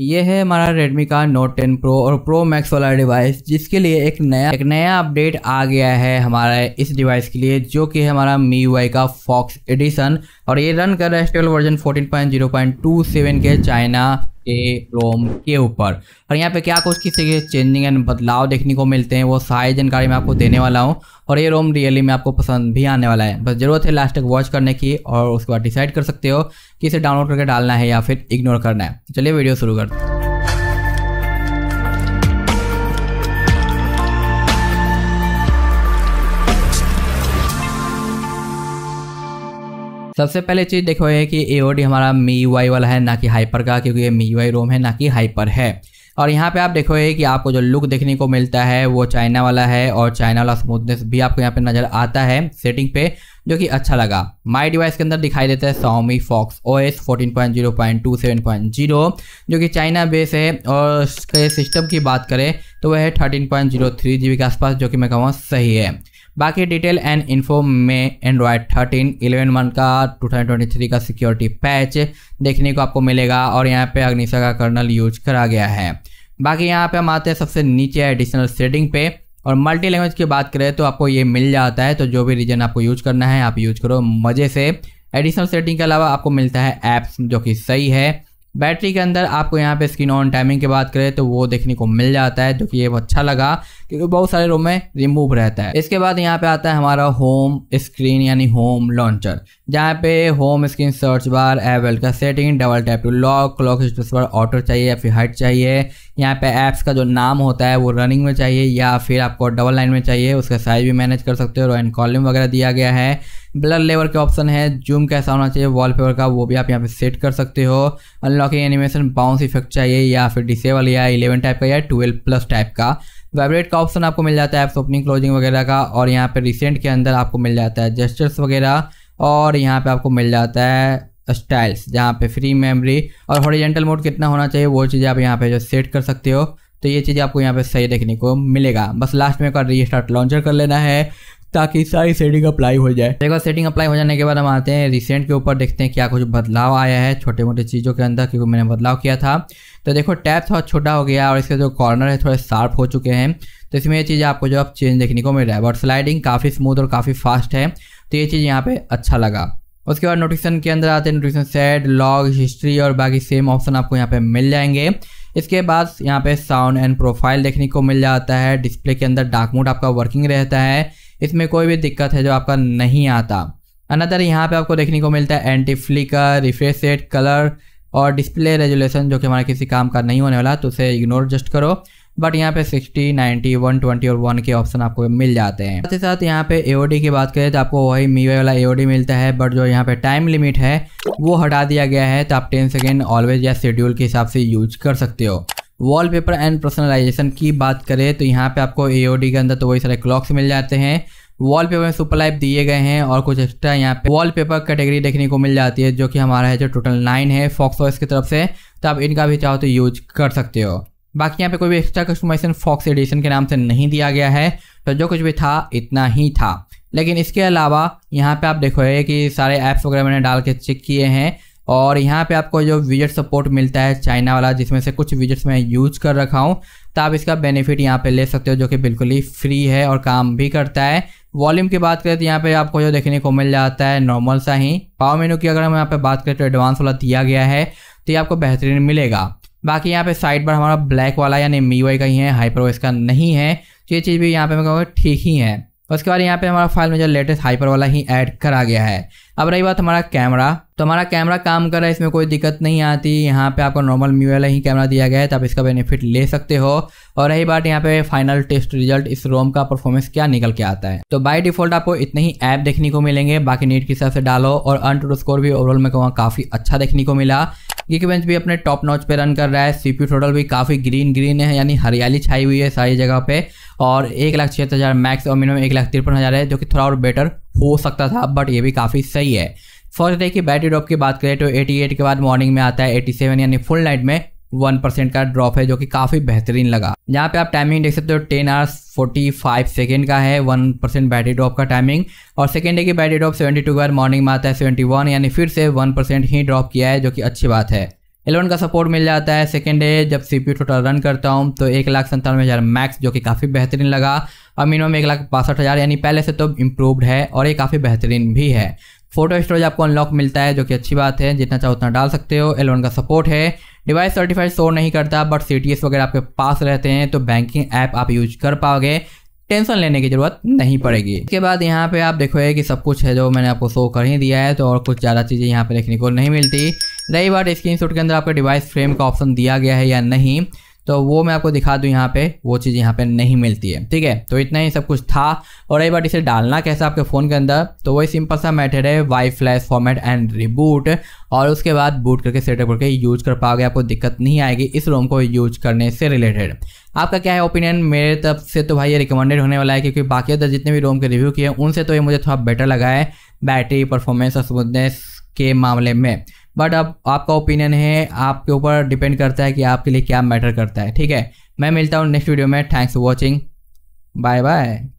ये है हमारा Redmi का Note 10 Pro और Pro Max वाला डिवाइस जिसके लिए एक नया एक नया अपडेट आ गया है हमारा इस डिवाइस के लिए जो कि है हमारा मी वाई का फॉक्स Edition और ये रन कर रहा है स्टेबल वर्जन 14.0.27 के चाइना के रोम के ऊपर और यहाँ पे क्या कुछ किसी चेंजिंग एंड बदलाव देखने को मिलते हैं वो सारी जानकारी मैं आपको देने वाला हूँ और ये रोम रियली में आपको पसंद भी आने वाला है बस ज़रूरत है लास्ट तक वॉच करने की और उसके बाद डिसाइड कर सकते हो कि इसे डाउनलोड करके डालना है या फिर इग्नोर करना है चलिए वीडियो शुरू करते हैं सबसे पहले चीज़ देखो ये कि ए हमारा मी वाई वाला है ना कि हाइपर का क्योंकि ये मी वाई रोम है ना कि हाइपर है और यहाँ पे आप देखो ये कि आपको जो लुक देखने को मिलता है वो चाइना वाला है और चाइना वाला स्मूथनेस भी आपको यहाँ पे नज़र आता है सेटिंग पे जो कि अच्छा लगा माई डिवाइस के अंदर दिखाई देता है सोमी fox O S fourteen point point two seven zero जो कि चाइना बेस है और इसके सिस्टम की बात करें तो वह है thirteen point zero three G B के आसपास जो कि मैं कहूँगा सही है बाकी डिटेल एंड इन्फो में एंड्रॉयड 13 इलेवन मंथ का 2023 का सिक्योरिटी पैच देखने को आपको मिलेगा और यहाँ पे अग्निशा का कर्नल यूज करा गया है बाकी यहाँ पे हम आते हैं सबसे नीचे एडिशनल सेटिंग पे और मल्टी लैंग्वेज की बात करें तो आपको ये मिल जाता है तो जो भी रीजन आपको यूज करना है आप यूज करो मज़े से एडिशनल सेटिंग के अलावा आपको मिलता है ऐप्स जो कि सही है बैटरी के अंदर आपको यहाँ पे स्क्रीन ऑन टाइमिंग की बात करें तो वो देखने को मिल जाता है जो कि ये अच्छा लगा क्योंकि बहुत सारे रूम में रिमूव रहता है इसके बाद यहाँ पे आता है हमारा होम स्क्रीन यानी होम लॉन्चर जहाँ पे होम स्क्रीन सर्च बार एवेल का setting double tap to lock clock पर ऑटो चाहिए या फिर हाइट चाहिए यहाँ पे ऐप्स का जो नाम होता है वो रनिंग में चाहिए या फिर आपको डबल लाइन में चाहिए उसका साइज़ भी मैनेज कर सकते हो एंड कॉलम वगैरह दिया गया है ब्लर लेवल के ऑप्शन है जूम कैसा होना चाहिए वॉलपेपर का वो भी आप यहाँ पे सेट कर सकते हो अनलॉकिंग एनिमेशन बाउंस इफेक्ट चाहिए या फिर डिसेबल या इलेवन टाइप का या ट्वेल्व प्लस टाइप का वाइब्रेट का ऑप्शन आपको मिल जाता है ऐप्स ओपनिंग क्लोजिंग वगैरह का और यहाँ पर रिसेंट के अंदर आपको मिल जाता है जेस्टर्स वगैरह और यहाँ पर आपको मिल जाता है स्टाइल्स जहाँ पे फ्री मेमोरी और हॉरिजेंटल मोड कितना होना चाहिए वो चीज़ आप यहाँ पे जो सेट कर सकते हो तो ये चीज़ आपको यहाँ पे सही देखने को मिलेगा बस लास्ट में एक रीस्टार्ट लॉन्चर कर लेना है ताकि सारी सेटिंग अप्लाई हो जाए एक बार सेटिंग अप्लाई हो जाने के बाद हम आते हैं रिसेंट के ऊपर देखते हैं क्या कुछ बदलाव आया है छोटे मोटे चीज़ों के अंदर क्योंकि मैंने बदलाव किया था तो देखो टैप थोड़ा छोटा हो गया और इसके जो कॉर्नर है थोड़े शार्प हो चुके हैं तो इसमें ये चीज़ आपको जो अब चेंज देखने को मिल रहा है बट स्लाइडिंग काफ़ी स्मूथ और काफ़ी फास्ट है तो ये चीज़ यहाँ पर अच्छा लगा उसके बाद नोटिफिकेशन के अंदर आते हैं नोटिफिकेशन सेट लॉग हिस्ट्री और बाकी सेम ऑप्शन आपको यहाँ पे मिल जाएंगे इसके बाद यहाँ पे साउंड एंड प्रोफाइल देखने को मिल जाता है डिस्प्ले के अंदर डार्क मोड आपका वर्किंग रहता है इसमें कोई भी दिक्कत है जो आपका नहीं आता अनदर यहाँ पे आपको देखने को मिलता है anti flicker refresh set colour और डिस्प्ले रेजुलेशन जो कि हमारा किसी काम का नहीं होने वाला तो उसे इग्नोर जस्ट करो बट यहाँ पे 60, 90, 120 और 1 के ऑप्शन आपको मिल जाते हैं साथ ही साथ यहाँ पे AOD की बात करें तो आपको वही मी वाला AOD मिलता है बट जो यहाँ पे टाइम लिमिट है वो हटा दिया गया है तो आप 10 सेकेंड ऑलवेज या शेड्यूल के हिसाब से यूज कर सकते हो वॉलपेपर एंड पर्सनलाइजेशन की बात करें तो यहाँ पे आपको एओडी के अंदर तो वही सारे क्लॉक्स मिल जाते हैं वॉलपेपर में सुपर लाइफ दिए गए हैं और कुछ एक्स्ट्रा यहाँ पे वॉलपेपर कैटेगरी देखने को मिल जाती है जो कि हमारा है जो टोटल नाइन है फॉक्स की तरफ से तो आप इनका भी चाहो तो यूज कर सकते हो बाकी यहाँ पे कोई भी एक्स्ट्रा कस्टमाइजेशन फॉक्स एडिशन के नाम से नहीं दिया गया है तो जो कुछ भी था इतना ही था लेकिन इसके अलावा यहाँ पे आप देखोगे कि सारे ऐप्स वगैरह मैंने डाल के चेक किए हैं और यहाँ पे आपको जो विजिट सपोर्ट मिलता है चाइना वाला जिसमें से कुछ विजिट्स मैं यूज कर रखा हूँ तो आप इसका बेनिफिट यहाँ पे ले सकते हो जो कि बिल्कुल ही फ्री है और काम भी करता है वॉल्यूम की बात करें तो यहाँ पे आपको जो देखने को मिल जाता है नॉर्मल सा ही पावर मेनू की अगर हम यहाँ पे बात करें तो एडवांस वाला दिया गया है तो ये आपको बेहतरीन मिलेगा बाकी यहाँ पे साइड पर हमारा ब्लैक वाला यानी मी वाई का ही है हाइपर का नहीं है तो ये चीज़ भी यहाँ पे मैं कहूँगा ठीक ही है उसके बाद यहाँ पे हमारा फाइल में जो लेटेस्ट हाइपर वाला ही ऐड करा गया है अब रही बात हमारा कैमरा तो हमारा कैमरा काम कर रहा है इसमें कोई दिक्कत नहीं आती यहाँ पे आपको नॉर्मल मी वाला ही कैमरा दिया गया है तो आप इसका बेनिफिट ले सकते हो और रही बात यहाँ पे फाइनल टेस्ट रिजल्ट इस रोम का परफॉर्मेंस क्या निकल के आता है तो बाई डिफॉल्ट आपको इतने ही ऐप देखने को मिलेंगे बाकी नीट के हिसाब से डालो और अन स्कोर भी ओवरऑल में कहूँगा काफ़ी अच्छा देखने को मिला गीकबेंच भी अपने टॉप नॉच पे रन कर रहा है सीपी टोटल भी काफ़ी ग्रीन ग्रीन है यानी हरियाली छाई हुई है सारी जगह पे और एक लाख छिहत्तर हज़ार मैक्स और मिनिमम एक लाख तिरपन हज़ार है जो कि थोड़ा और बेटर हो सकता था बट ये भी काफ़ी सही है फर्स्ट डे की बैटरी ड्रॉप की बात करें तो 88 के बाद मॉर्निंग में आता है 87 यानी फुल नाइट में वन परसेंट का ड्रॉप है जो कि काफ़ी बेहतरीन लगा यहाँ पे आप टाइमिंग देख सकते हो ten hours forty five second का है वन परसेंट बैटरी ड्रॉप का टाइमिंग और सेकेंड डे की बैटरी ड्रॉप सेवेंटी टू बार मॉर्निंग में आता है सेवेंटी वन यानी फिर से वन परसेंट ही ड्रॉप किया है जो कि अच्छी बात है एलेवन का सपोर्ट मिल जाता है सेकेंड डे जब सी पी टोटल रन करता हूँ तो एक लाख संतानवे हज़ार मैक्स जो कि काफ़ी बेहतरीन लगा और मिनिमम एक लाख बासठ हज़ार यानी पहले से तो इम्प्रूवड है और ये काफ़ी बेहतरीन भी है फोटो स्टोरेज आपको अनलॉक मिलता है जो कि अच्छी बात है जितना चाहो उतना डाल सकते हो एलोन का सपोर्ट है डिवाइस सर्टिफाइड शो नहीं करता बट सी वगैरह आपके पास रहते हैं तो बैंकिंग ऐप आप यूज कर पाओगे टेंशन लेने की ज़रूरत नहीं पड़ेगी इसके बाद यहाँ पे आप देखोगे कि सब कुछ है जो मैंने आपको शो कर ही दिया है तो और कुछ ज़्यादा चीज़ें यहाँ पे देखने को नहीं मिलती रही बात स्क्रीन के अंदर आपका डिवाइस फ्रेम का ऑप्शन दिया गया है या नहीं तो वो मैं आपको दिखा दूँ यहाँ पे वो चीज़ यहाँ पे नहीं मिलती है ठीक है तो इतना ही सब कुछ था और एक बार इसे डालना कैसा आपके फ़ोन के अंदर तो वही सिंपल सा मैथड है Y flash format and reboot और उसके बाद बूट करके सेटअप करके यूज कर पाओगे आपको दिक्कत नहीं आएगी इस रोम को यूज करने से रिलेटेड आपका क्या है ओपिनियन मेरे तरफ से तो भाई ये रिकमेंडेड होने वाला है क्योंकि बाकी अदर जितने भी रोम के रिव्यू किए उनसे तो ये मुझे थोड़ा बेटर लगा है बैटरी परफॉर्मेंस और स्मूथनेस के मामले में बट अब आपका ओपिनियन है आपके ऊपर डिपेंड करता है कि आपके लिए क्या मैटर करता है ठीक है मैं मिलता हूँ नेक्स्ट वीडियो में thanks for watching bye bye